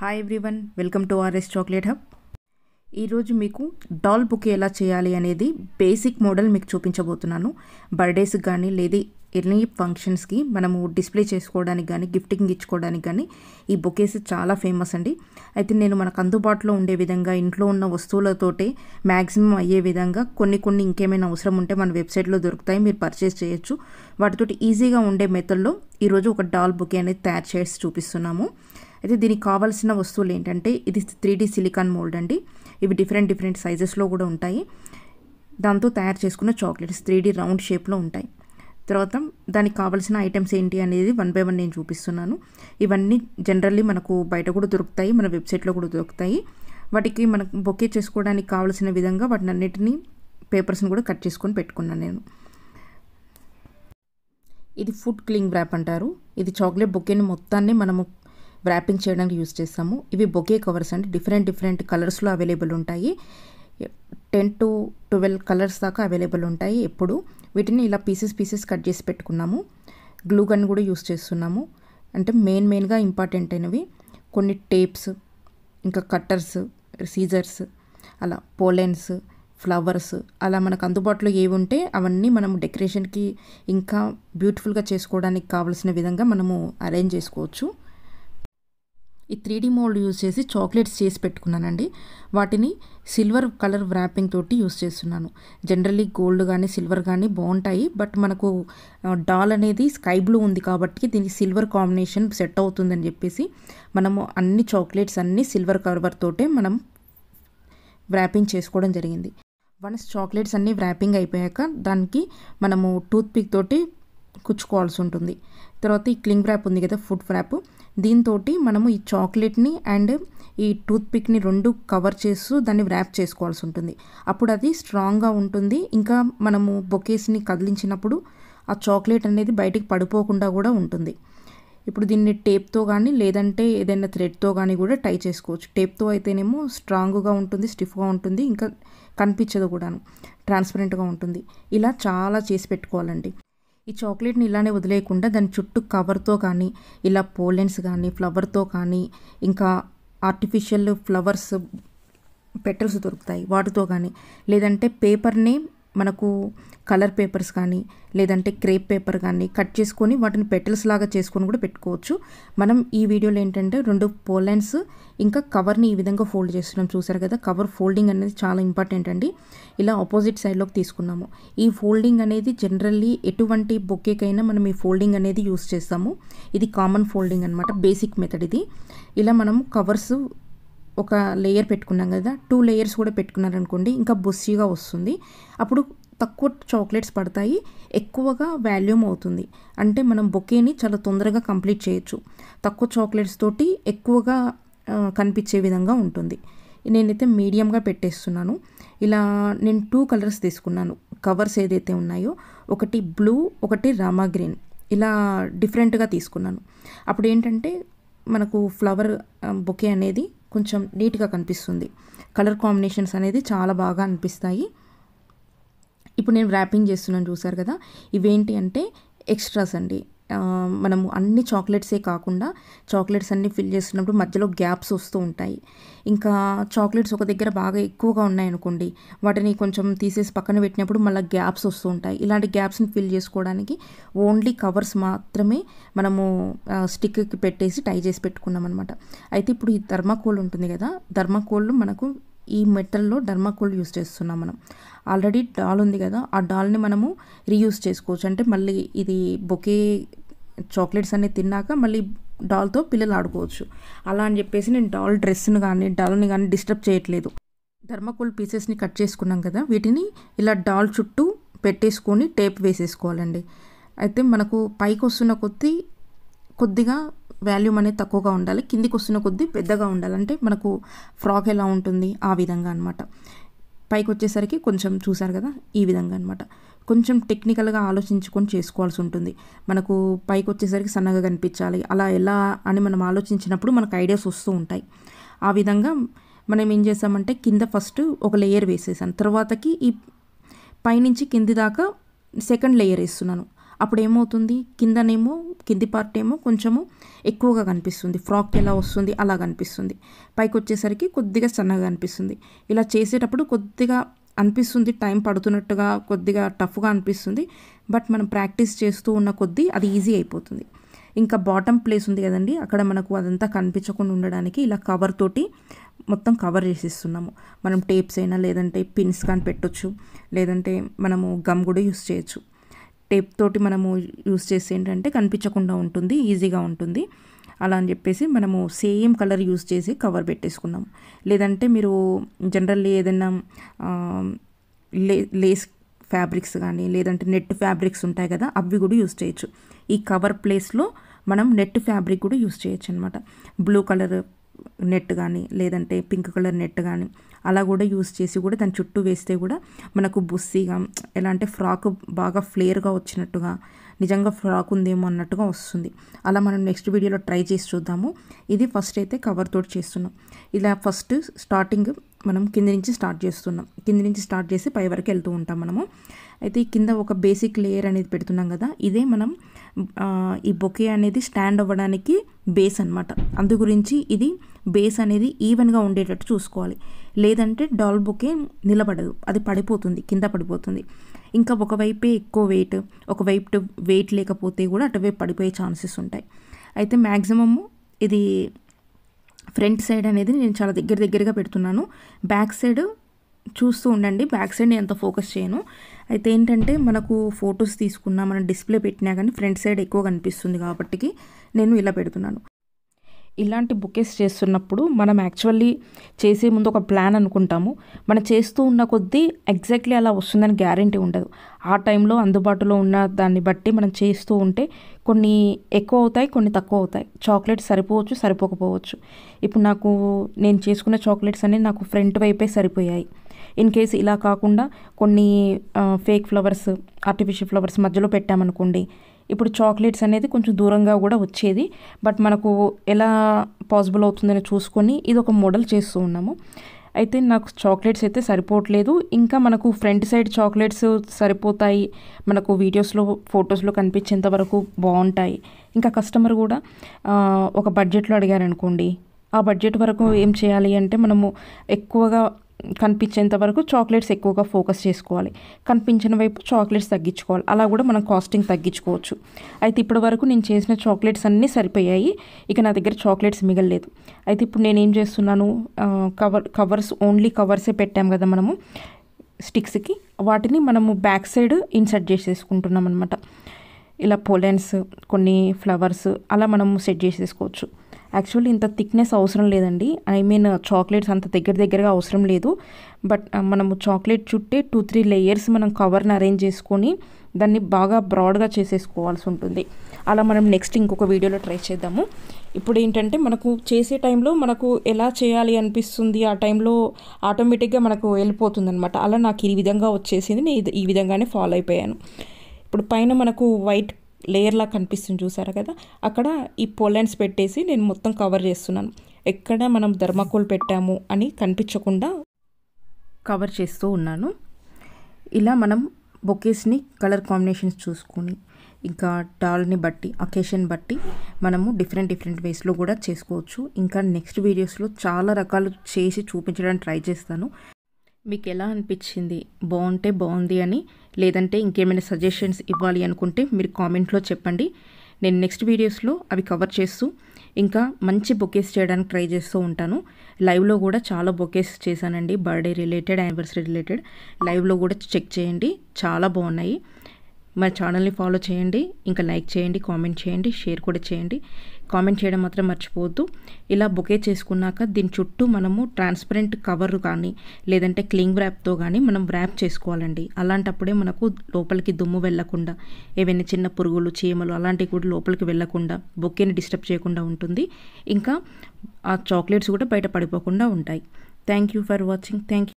hi everyone welcome to R S chocolate hub ఈరోజు మీకు doll bouquet ఎలా చేయాలి అనేది బేసిక్ మోడల్ మీకు చూపించబోతున్నాను బర్త్డేస్కి కానీ లేదా ఎనీ ఫంక్షన్స్కి మనము డిస్ప్లే చేసుకోవడానికి కానీ గిఫ్టింగ్ ఇచ్చుకోవడానికి కానీ ఈ బొకేస్ చాలా ఫేమస్ అండి అయితే నేను మనకు అందుబాటులో ఉండే విధంగా ఇంట్లో ఉన్న వస్తువులతోటే మ్యాక్సిమం అయ్యే విధంగా కొన్ని కొన్ని ఇంకేమైనా అవసరం ఉంటే మన వెబ్సైట్లో దొరుకుతాయి మీరు పర్చేస్ చేయొచ్చు వాటితోటి ఈజీగా ఉండే మెథడ్లో ఈరోజు ఒక డాల్ బుకే అనేది తయారు చేసి చూపిస్తున్నాము అయితే దీనికి కావాల్సిన వస్తువులు ఏంటంటే ఇది త్రీ సిలికాన్ మోల్డ్ అండి ఇవి డిఫరెంట్ డిఫరెంట్ సైజెస్లో కూడా ఉంటాయి దాంతో తయారు చేసుకున్న చాక్లెట్స్ త్రీ రౌండ్ షేప్లో ఉంటాయి తర్వాత దానికి కావాల్సిన ఐటమ్స్ ఏంటి అనేది వన్ బై వన్ నేను చూపిస్తున్నాను ఇవన్నీ జనరల్లీ మనకు బయట కూడా దొరుకుతాయి మన వెబ్సైట్లో కూడా దొరుకుతాయి వాటికి మనకు బొకే చేసుకోవడానికి కావాల్సిన విధంగా వాటిని అన్నిటినీ పేపర్స్ని కూడా కట్ చేసుకొని పెట్టుకున్నాను నేను ఇది ఫుడ్ క్లింగ్ ర్యాప్ అంటారు ఇది చాక్లెట్ బొకేని మొత్తాన్ని మనము ర్యాపింగ్ చేయడానికి యూస్ చేస్తాము ఇవి బొకే కవర్స్ అండి డిఫరెంట్ డిఫరెంట్ కలర్స్లో అవైలబుల్ ఉంటాయి టెన్ టు ట్వెల్వ్ కలర్స్ దాకా అవైలబుల్ ఉంటాయి ఎప్పుడు వీటిని ఇలా పీసెస్ పీసెస్ కట్ చేసి పెట్టుకున్నాము గ్లూ గన్ కూడా యూస్ చేస్తున్నాము అంటే మెయిన్ మెయిన్గా ఇంపార్టెంట్ అయినవి కొన్ని టేప్స్ ఇంకా కట్టర్స్ సీజర్స్ అలా పోలెన్స్ ఫ్లవర్స్ అలా మనకు అందుబాటులో ఏవి ఉంటే అవన్నీ మనం డెకరేషన్కి ఇంకా బ్యూటిఫుల్గా చేసుకోవడానికి కావలసిన విధంగా మనము అరేంజ్ చేసుకోవచ్చు ఈ త్రీ డి మోల్డ్ యూజ్ చేసి చాక్లెట్స్ చేసి పెట్టుకున్నానండి వాటిని సిల్వర్ కలర్ వ్రాపింగ్ తోటి యూస్ చేస్తున్నాను జనరల్లీ గోల్డ్ కానీ సిల్వర్ కానీ బాగుంటాయి బట్ మనకు డాల్ అనేది స్కై బ్లూ ఉంది కాబట్టి దీనికి సిల్వర్ కాంబినేషన్ సెట్ అవుతుందని చెప్పేసి మనము అన్ని చాక్లెట్స్ అన్నీ సిల్వర్ కవర్ తోటే మనం వ్రాపింగ్ చేసుకోవడం జరిగింది వన్స్ చాక్లెట్స్ అన్నీ వ్రాపింగ్ అయిపోయాక దానికి మనము టూత్ పిక్ తోటి కుచ్చుకోవాల్సి ఉంటుంది తర్వాత ఈ క్లింగ్ ర్యాప్ ఉంది కదా ఫుడ్ ర్యాప్ దీంతో మనము ఈ చాక్లెట్ని అండ్ ఈ టూత్పిక్ని రెండు కవర్ చేస్తూ దాన్ని ర్యాప్ చేసుకోవాల్సి ఉంటుంది అప్పుడు అది స్ట్రాంగ్గా ఉంటుంది ఇంకా మనము బొకేస్ని కదిలించినప్పుడు ఆ చాక్లెట్ అనేది బయటికి పడిపోకుండా కూడా ఉంటుంది ఇప్పుడు దీన్ని టేప్తో కానీ లేదంటే ఏదైనా థ్రెడ్తో కానీ కూడా టై చేసుకోవచ్చు టేప్తో అయితేనేమో స్ట్రాంగ్గా ఉంటుంది స్టిఫ్గా ఉంటుంది ఇంకా కనిపించదు కూడాను ట్రాన్స్పరెంట్గా ఉంటుంది ఇలా చాలా చేసి పెట్టుకోవాలండి ఈ చాక్లెట్ని ఇలానే వదిలేయకుండా దాని చుట్టూ కవర్తో కానీ ఇలా పోలెన్స్ కానీ ఫ్లవర్తో కానీ ఇంకా ఆర్టిఫిషియల్ ఫ్లవర్స్ పెటల్స్ దొరుకుతాయి వాటితో కానీ లేదంటే పేపర్ని మనకు కలర్ పేపర్స్ కానీ లేదంటే క్రేప్ పేపర్ కానీ కట్ చేసుకొని వాటిని పెటల్స్ లాగా చేసుకొని కూడా పెట్టుకోవచ్చు మనం ఈ వీడియోలో ఏంటంటే రెండు పోలైన్స్ ఇంకా కవర్ని ఈ విధంగా ఫోల్డ్ చేస్తున్నాం చూసారు కదా కవర్ ఫోల్డింగ్ అనేది చాలా ఇంపార్టెంట్ అండి ఇలా ఆపోజిట్ సైడ్లోకి తీసుకున్నాము ఈ ఫోల్డింగ్ అనేది జనరల్లీ ఎటువంటి బొక్కేకైనా మనం ఈ ఫోల్డింగ్ అనేది యూస్ చేస్తాము ఇది కామన్ ఫోల్డింగ్ అనమాట బేసిక్ మెథడ్ ఇది ఇలా మనం కవర్స్ ఒక లేయర్ పెట్టుకున్నాం కదా టూ లేయర్స్ కూడా పెట్టుకున్నారనుకోండి ఇంకా బుస్సీగా వస్తుంది అప్పుడు తక్కువ చాక్లెట్స్ పడతాయి ఎక్కువగా వాల్యూమ్ అవుతుంది అంటే మనం బొకేని చాలా తొందరగా కంప్లీట్ చేయొచ్చు తక్కువ చాక్లెట్స్ తోటి ఎక్కువగా కనిపించే విధంగా ఉంటుంది నేనైతే మీడియంగా పెట్టేస్తున్నాను ఇలా నేను టూ కలర్స్ తీసుకున్నాను కవర్స్ ఏదైతే ఉన్నాయో ఒకటి బ్లూ ఒకటి రామా గ్రీన్ ఇలా డిఫరెంట్గా తీసుకున్నాను అప్పుడు ఏంటంటే మనకు ఫ్లవర్ బొకే అనేది కొంచెం నీట్గా కనిపిస్తుంది కలర్ కాంబినేషన్స్ అనేది చాలా బాగా అనిపిస్తాయి ఇప్పుడు నేను ర్యాపింగ్ చేస్తున్నాను చూసారు కదా ఇవేంటి అంటే ఎక్స్ట్రాస్ అండి మనము అన్ని చాక్లెట్సే కాకుండా చాక్లెట్స్ అన్నీ ఫిల్ చేస్తున్నప్పుడు మధ్యలో గ్యాప్స్ వస్తూ ఉంటాయి ఇంకా చాక్లెట్స్ ఒక దగ్గర బాగా ఎక్కువగా ఉన్నాయనుకోండి వాటిని కొంచెం తీసేసి పక్కన పెట్టినప్పుడు మళ్ళీ గ్యాప్స్ వస్తూ ఉంటాయి ఇలాంటి గ్యాప్స్ని ఫిల్ చేసుకోవడానికి ఓన్లీ కవర్స్ మాత్రమే మనము స్టిక్కి పెట్టేసి టై చేసి పెట్టుకున్నాం అనమాట అయితే ఇప్పుడు ఈ ధర్మాకోల్ ఉంటుంది కదా ధర్మాకోళ్ళు మనకు ఈ మెటల్లో డర్మాకోల్ యూస్ చేస్తున్నాం మనం ఆల్రెడీ డాల్ ఉంది కదా ఆ డాల్ని మనము రీయూస్ చేసుకోవచ్చు అంటే మళ్ళీ ఇది బొకే చాక్లెట్స్ అన్నీ తిన్నాక మళ్ళీ డాల్తో పిల్లలు ఆడుకోవచ్చు అలా అని చెప్పేసి నేను డాల్ డ్రెస్ను కానీ డాల్ని కానీ డిస్టర్బ్ చేయట్లేదు థర్మాకోల్ పీసెస్ని కట్ చేసుకున్నాం కదా వీటిని ఇలా డాల్ చుట్టూ పెట్టేసుకొని టేప్ వేసేసుకోవాలండి అయితే మనకు పైకి వస్తున్న కొద్దీ కొద్దిగా వాల్యూమ్ అనేది తక్కువగా ఉండాలి కిందికి వస్తున్న కొద్దీ పెద్దగా ఉండాలంటే మనకు ఫ్రాక్ ఎలా ఉంటుంది ఆ విధంగా అనమాట పైకి వచ్చేసరికి కొంచెం చూసారు కదా ఈ విధంగా అనమాట కొంచెం టెక్నికల్గా ఆలోచించుకొని చేసుకోవాల్సి ఉంటుంది మనకు పైకి వచ్చేసరికి సన్నగా కనిపించాలి అలా ఎలా అని మనం ఆలోచించినప్పుడు మనకు ఐడియాస్ వస్తూ ఉంటాయి ఆ విధంగా మనం ఏం చేసామంటే కింద ఫస్ట్ ఒక లేయర్ వేసేసాను తర్వాతకి ఈ పైనుంచి కింది దాకా సెకండ్ లేయర్ వేస్తున్నాను అప్పుడు ఏమవుతుంది కిందనేమో కింది పార్ట్ ఏమో కొంచెము ఎక్కువగా కనిపిస్తుంది ఫ్రాక్ ఎలా వస్తుంది అలా కనిపిస్తుంది పైకి వచ్చేసరికి కొద్దిగా సన్నగా అనిపిస్తుంది ఇలా చేసేటప్పుడు కొద్దిగా అనిపిస్తుంది టైం పడుతున్నట్టుగా కొద్దిగా టఫ్గా అనిపిస్తుంది బట్ మనం ప్రాక్టీస్ చేస్తూ ఉన్న కొద్దీ అది ఈజీ అయిపోతుంది ఇంకా బాటమ్ ప్లేస్ ఉంది కదండి అక్కడ మనకు అదంతా కనిపించకుండా ఉండడానికి ఇలా కవర్ తోటి మొత్తం కవర్ చేసేస్తున్నాము మనం టేప్స్ అయినా లేదంటే పిన్స్ కానీ పెట్టొచ్చు లేదంటే మనము గమ్ కూడా యూస్ చేయొచ్చు టేప్ తోటి మనము యూస్ చేసి ఏంటంటే కనిపించకుండా ఉంటుంది ఈజీగా ఉంటుంది అలా అని చెప్పేసి మనము సేమ్ కలర్ యూస్ చేసి కవర్ పెట్టేసుకున్నాం లేదంటే మీరు జనరల్లీ ఏదైనా లే లేస్ ఫ్యాబ్రిక్స్ కానీ లేదంటే నెట్ ఫ్యాబ్రిక్స్ ఉంటాయి కదా అవి కూడా యూస్ చేయొచ్చు ఈ కవర్ ప్లేస్లో మనం నెట్ ఫ్యాబ్రిక్ కూడా యూస్ చేయొచ్చు అనమాట బ్లూ కలర్ నెట్ కానీ లేదంటే పింక్ కలర్ నెట్ కానీ అలా కూడా యూస్ చేసి కూడా దాని చుట్టూ వేస్తే కూడా మనకు బుస్సీగా ఎలా అంటే ఫ్రాక్ బాగా ఫ్లేర్గా వచ్చినట్టుగా నిజంగా ఫ్రాక్ ఉందేమో అన్నట్టుగా వస్తుంది అలా మనం నెక్స్ట్ వీడియోలో ట్రై చేసి చూద్దాము ఇది ఫస్ట్ అయితే కవర్ తోటి చేస్తున్నాం ఇలా ఫస్ట్ స్టార్టింగ్ మనం కింద నుంచి స్టార్ట్ చేస్తున్నాం కింద నుంచి స్టార్ట్ చేసి పై వరకు వెళ్తూ ఉంటాం మనము అయితే ఈ కింద ఒక బేసిక్ లేయర్ అనేది పెడుతున్నాం కదా ఇదే మనం ఈ బొకే అనేది స్టాండ్ అవ్వడానికి బేస్ అనమాట అందు గురించి ఇది బేస్ అనేది ఈవెన్గా ఉండేటట్టు చూసుకోవాలి లేదంటే డాల్ బొకే నిలబడదు అది పడిపోతుంది కింద పడిపోతుంది ఇంకా ఒకవైపే ఎక్కువ వెయిట్ ఒకవైపు వెయిట్ లేకపోతే కూడా అటువైపు పడిపోయే ఛాన్సెస్ ఉంటాయి అయితే మ్యాక్సిమమ్ ఇది ఫ్రంట్ సైడ్ అనేది నేను చాలా దగ్గర దగ్గరగా పెడుతున్నాను బ్యాక్ సైడ్ చూస్తూ ఉండండి బ్యాక్ సైడ్ నేను అంత ఫోకస్ చేయను అయితే ఏంటంటే మనకు ఫొటోస్ తీసుకున్నా మనం డిస్ప్లే పెట్టినా కానీ ఫ్రంట్ సైడ్ ఎక్కువ కనిపిస్తుంది కాబట్టి నేను ఇలా పెడుతున్నాను ఇలాంటి బుకేస్ చేస్తున్నప్పుడు మనం యాక్చువల్లీ చేసే ముందు ఒక ప్లాన్ అనుకుంటాము మనం చేస్తూ ఉన్న కొద్దీ ఎగ్జాక్ట్లీ అలా వస్తుందని గ్యారంటీ ఉండదు ఆ టైంలో అందుబాటులో ఉన్న దాన్ని బట్టి మనం చేస్తూ ఉంటే కొన్ని ఎక్కువ అవుతాయి కొన్ని తక్కువ అవుతాయి చాక్లెట్స్ సరిపోవచ్చు సరిపోకపోవచ్చు ఇప్పుడు నాకు నేను చేసుకున్న చాక్లెట్స్ అన్నీ నాకు ఫ్రంట్ వైపే సరిపోయాయి ఇన్ కేస్ ఇలా కాకుండా కొన్ని ఫేక్ ఫ్లవర్స్ ఆర్టిఫిషియల్ ఫ్లవర్స్ మధ్యలో పెట్టామనుకోండి ఇప్పుడు చాక్లెట్స్ అనేది కొంచెం దూరంగా కూడా వచ్చేది బట్ మనకు ఎలా పాసిబుల్ అవుతుందని చూసుకొని ఇది ఒక మోడల్ చేస్తూ ఉన్నాము అయితే నాకు చాక్లెట్స్ అయితే సరిపోవట్లేదు ఇంకా మనకు ఫ్రంట్ సైడ్ చాక్లెట్స్ సరిపోతాయి మనకు వీడియోస్లో ఫొటోస్లో కనిపించేంత వరకు బాగుంటాయి ఇంకా కస్టమర్ కూడా ఒక బడ్జెట్లో అడిగారనుకోండి ఆ బడ్జెట్ వరకు ఏం చేయాలి అంటే మనము ఎక్కువగా కనిపించేంత వరకు చాక్లెట్స్ ఎక్కువగా ఫోకస్ చేసుకోవాలి కనిపించిన వైపు చాక్లెట్స్ తగ్గించుకోవాలి అలా కూడా మనం కాస్టింగ్ తగ్గించుకోవచ్చు అయితే ఇప్పటి వరకు నేను చేసిన చాక్లెట్స్ అన్నీ సరిపోయాయి ఇక నా దగ్గర చాక్లెట్స్ మిగలలేదు అయితే ఇప్పుడు నేను ఏం చేస్తున్నాను కవర్ కవర్స్ ఓన్లీ కవర్సే పెట్టాం కదా మనము స్టిక్స్కి వాటిని మనము బ్యాక్ సైడ్ ఇన్సర్ట్ చేసేసుకుంటున్నాం అనమాట ఇలా పోలెన్స్ కొన్ని ఫ్లవర్స్ అలా మనము సెట్ చేసేసుకోవచ్చు యాక్చువల్లీ ఇంత థిక్నెస్ అవసరం లేదండి ఐ మీన్ చాక్లెట్స్ అంత దగ్గర దగ్గరగా అవసరం లేదు బట్ మనము చాక్లెట్ చుట్టే టూ త్రీ లేయర్స్ మనం కవర్ని అరేంజ్ చేసుకొని దాన్ని బాగా బ్రాడ్గా చేసేసుకోవాల్సి ఉంటుంది అలా మనం నెక్స్ట్ ఇంకొక వీడియోలో ట్రై చేద్దాము ఇప్పుడు ఏంటంటే మనకు చేసే టైంలో మనకు ఎలా చేయాలి అనిపిస్తుంది ఆ టైంలో ఆటోమేటిక్గా మనకు వెళ్ళిపోతుంది అనమాట అలా నాకు ఈ విధంగా వచ్చేసింది నేను ఈ విధంగానే ఫాలో అయిపోయాను ఇప్పుడు పైన మనకు వైట్ లేయర్లా కనిపిస్తుంది చూసారా కదా అక్కడ ఈ పొలెన్స్ పెట్టేసి నేను మొత్తం కవర్ చేస్తున్నాను ఎక్కడ మనం ధర్మకోల్ పెట్టాము అని కనిపించకుండా కవర్ చేస్తూ ఉన్నాను ఇలా మనం బొకేస్ని కలర్ కాంబినేషన్స్ చూసుకొని ఇంకా టాల్ని బట్టి అకేషన్ బట్టి మనము డిఫరెంట్ డిఫరెంట్ వేస్లో కూడా చేసుకోవచ్చు ఇంకా నెక్స్ట్ వీడియోస్లో చాలా రకాలు చేసి చూపించడానికి ట్రై చేస్తాను మీకు ఎలా అనిపించింది బాగుంటే బాగుంది అని లేదంటే ఇంకేమైనా సజెషన్స్ ఇవ్వాలి అనుకుంటే మీరు కామెంట్లో చెప్పండి నేను నెక్స్ట్ వీడియోస్లో అవి కవర్ చేస్తూ ఇంకా మంచి బొకేస్ చేయడానికి ట్రై చేస్తూ ఉంటాను లైవ్లో కూడా చాలా బొకేస్ చేశానండి బర్త్డే రిలేటెడ్ యానివర్సరీ రిలేటెడ్ లైవ్లో కూడా చెక్ చేయండి చాలా బాగున్నాయి మా ఛానల్ని ఫాలో చేయండి ఇంకా లైక్ చేయండి కామెంట్ చేయండి షేర్ కూడా చేయండి కామెంట్ చేయడం మాత్రం మర్చిపోవద్దు ఇలా బొకే చేసుకున్నాక దీని చుట్టూ మనము ట్రాన్స్పరెంట్ కవర్ కానీ లేదంటే క్లింగ్ వ్రాప్తో కానీ మనం వ్రాప్ చేసుకోవాలండి అలాంటప్పుడే మనకు లోపలికి దుమ్ము వెళ్లకుండా ఏవైనా చిన్న పురుగులు చీమలు అలాంటివి కూడా లోపలికి వెళ్లకుండా బొకేని డిస్టర్బ్ చేయకుండా ఉంటుంది ఇంకా ఆ చాక్లెట్స్ కూడా బయట పడిపోకుండా ఉంటాయి thank you for watching thank you